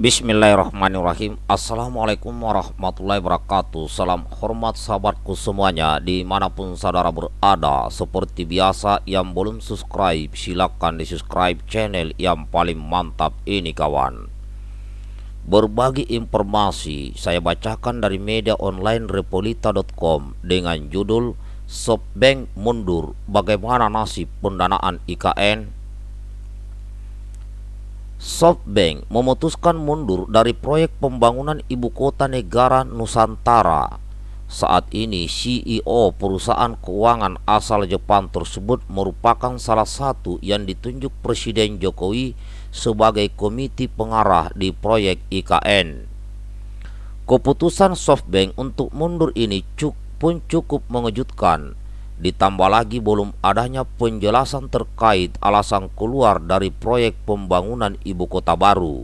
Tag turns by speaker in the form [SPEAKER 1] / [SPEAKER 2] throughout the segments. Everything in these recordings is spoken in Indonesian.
[SPEAKER 1] Bismillahirrahmanirrahim Assalamualaikum warahmatullahi wabarakatuh Salam hormat sahabatku semuanya Dimanapun saudara berada Seperti biasa yang belum subscribe Silahkan di subscribe channel yang paling mantap ini kawan Berbagi informasi Saya bacakan dari media online repolita.com Dengan judul Softbank mundur Bagaimana nasib pendanaan IKN SoftBank memutuskan mundur dari proyek pembangunan ibu kota negara Nusantara. Saat ini CEO perusahaan keuangan asal Jepang tersebut merupakan salah satu yang ditunjuk Presiden Jokowi sebagai komite pengarah di proyek IKN. Keputusan SoftBank untuk mundur ini cuk pun cukup mengejutkan Ditambah lagi belum adanya penjelasan terkait alasan keluar dari proyek pembangunan ibu kota baru.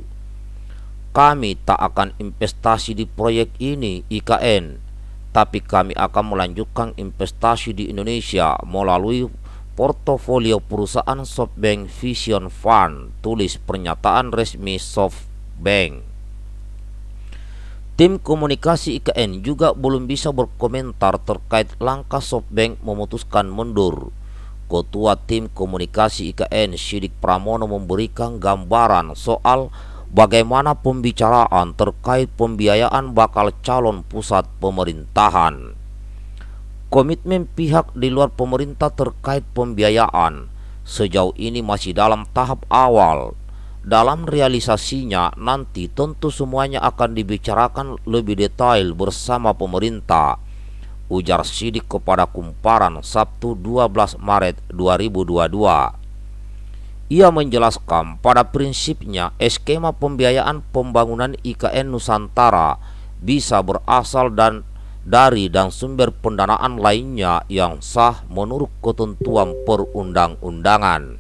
[SPEAKER 1] Kami tak akan investasi di proyek ini IKN, tapi kami akan melanjutkan investasi di Indonesia melalui portofolio perusahaan SoftBank Vision Fund, tulis pernyataan resmi SoftBank. Tim komunikasi IKN juga belum bisa berkomentar terkait langkah SoftBank memutuskan mundur. Ketua Tim Komunikasi IKN Sidik Pramono memberikan gambaran soal bagaimana pembicaraan terkait pembiayaan bakal calon pusat pemerintahan. Komitmen pihak di luar pemerintah terkait pembiayaan sejauh ini masih dalam tahap awal dalam realisasinya nanti tentu semuanya akan dibicarakan lebih detail bersama pemerintah ujar Sidik kepada Kumparan Sabtu 12 Maret 2022. Ia menjelaskan pada prinsipnya skema pembiayaan pembangunan IKN Nusantara bisa berasal dan dari dan sumber pendanaan lainnya yang sah menurut ketentuan perundang-undangan.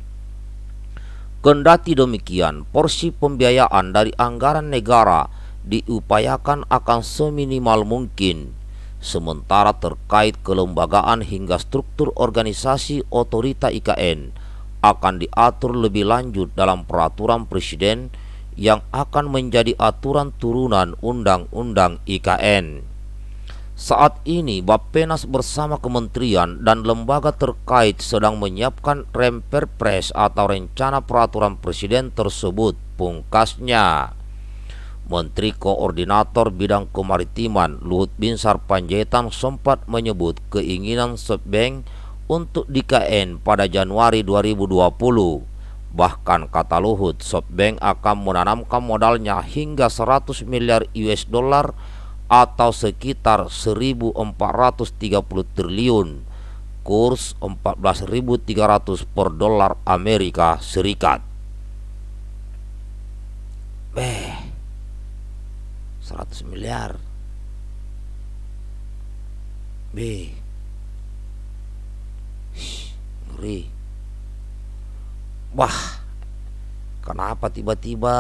[SPEAKER 1] Kendati demikian, porsi pembiayaan dari anggaran negara diupayakan akan seminimal mungkin. Sementara terkait kelembagaan hingga struktur organisasi otorita IKN akan diatur lebih lanjut dalam peraturan presiden yang akan menjadi aturan turunan undang-undang IKN. Saat ini Bappenas bersama kementerian dan lembaga terkait sedang menyiapkan Remperpres atau rencana peraturan presiden tersebut pungkasnya. Menteri Koordinator Bidang Kemaritiman Luhut Binsar Panjaitan sempat menyebut keinginan Sebeng untuk DKN pada Januari 2020. Bahkan kata Luhut, Softbank akan menanamkan modalnya hingga 100 miliar US dollar atau sekitar 1430 triliun kurs 14.300 per dolar Amerika Serikat. Beh, 100 miliar. B. Ngeri. Wah, kenapa tiba-tiba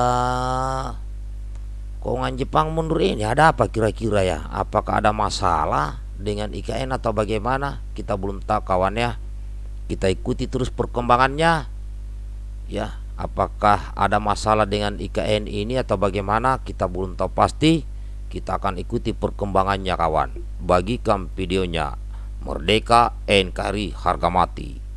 [SPEAKER 1] keuangan Jepang mundur eh, ini ada apa kira-kira ya apakah ada masalah dengan IKN atau bagaimana kita belum tahu kawan ya. kita ikuti terus perkembangannya ya apakah ada masalah dengan IKN ini atau bagaimana kita belum tahu pasti kita akan ikuti perkembangannya kawan bagikan videonya Merdeka NKRI harga mati